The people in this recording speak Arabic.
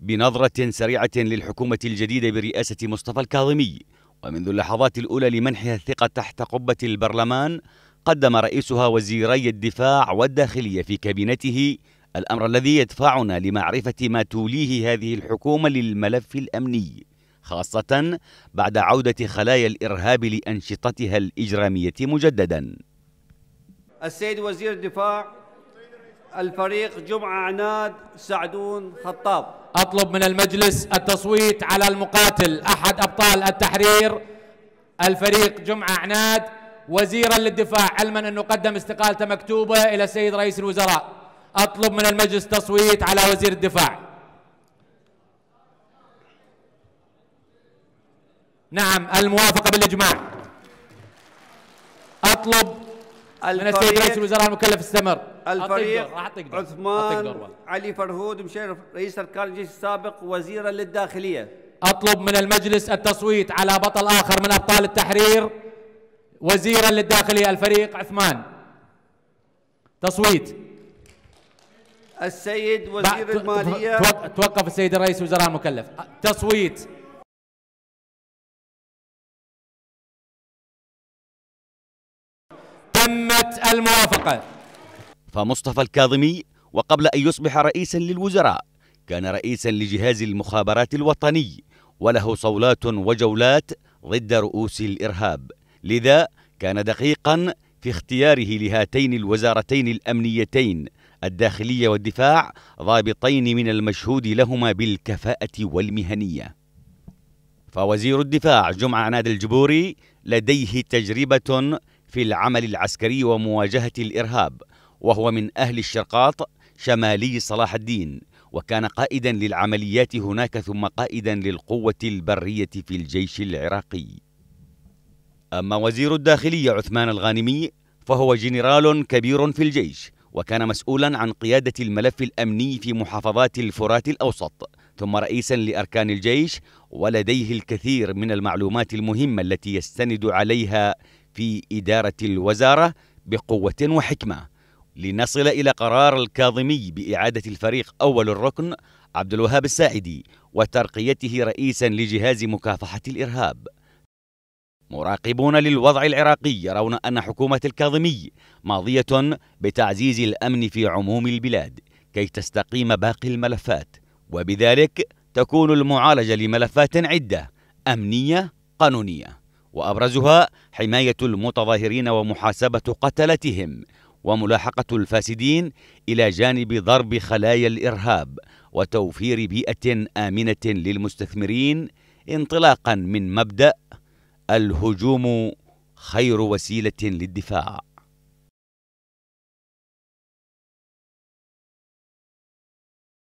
بنظرة سريعة للحكومة الجديدة برئاسة مصطفى الكاظمي ومنذ اللحظات الأولى لمنحها الثقة تحت قبة البرلمان قدم رئيسها وزيري الدفاع والداخلية في كابينته الأمر الذي يدفعنا لمعرفة ما توليه هذه الحكومة للملف الأمني خاصة بعد عودة خلايا الإرهاب لأنشطتها الإجرامية مجددا السيد وزير الدفاع الفريق جمعة عناد سعدون خطاب أطلب من المجلس التصويت على المقاتل أحد أبطال التحرير الفريق جمعة عناد وزيرا للدفاع علما أنه قدم استقالته مكتوبة إلى السيد رئيس الوزراء أطلب من المجلس تصويت على وزير الدفاع نعم الموافقة بالإجماع أطلب من السيد رئيس الوزراء المكلف استمر الفريق أطقدر. عثمان أطقدر. علي فرهود مشير رئيس أركان الجيش السابق وزيرا للداخلية أطلب من المجلس التصويت على بطل آخر من أبطال التحرير وزيرا للداخلية الفريق عثمان تصويت السيد وزير المالية توقف السيد رئيس الوزراء المكلف تصويت تمت الموافقة فمصطفى الكاظمي وقبل أن يصبح رئيسا للوزراء كان رئيسا لجهاز المخابرات الوطني وله صولات وجولات ضد رؤوس الإرهاب لذا كان دقيقا في اختياره لهاتين الوزارتين الأمنيتين الداخلية والدفاع ضابطين من المشهود لهما بالكفاءة والمهنية فوزير الدفاع جمعة عناد الجبوري لديه تجربة في العمل العسكري ومواجهة الإرهاب وهو من أهل الشرقاط شمالي صلاح الدين وكان قائدا للعمليات هناك ثم قائدا للقوة البرية في الجيش العراقي أما وزير الداخلية عثمان الغانمي فهو جنرال كبير في الجيش وكان مسؤولا عن قيادة الملف الأمني في محافظات الفرات الأوسط ثم رئيسا لأركان الجيش ولديه الكثير من المعلومات المهمة التي يستند عليها في إدارة الوزارة بقوة وحكمة لنصل إلى قرار الكاظمي بإعادة الفريق أول الركن عبد الوهاب الساعدي وترقيته رئيسا لجهاز مكافحة الإرهاب مراقبون للوضع العراقي يرون أن حكومة الكاظمي ماضية بتعزيز الأمن في عموم البلاد كي تستقيم باقي الملفات وبذلك تكون المعالجة لملفات عدة أمنية قانونية وأبرزها حماية المتظاهرين ومحاسبة قتلتهم وملاحقة الفاسدين إلى جانب ضرب خلايا الإرهاب وتوفير بيئة آمنة للمستثمرين انطلاقا من مبدأ الهجوم خير وسيلة للدفاع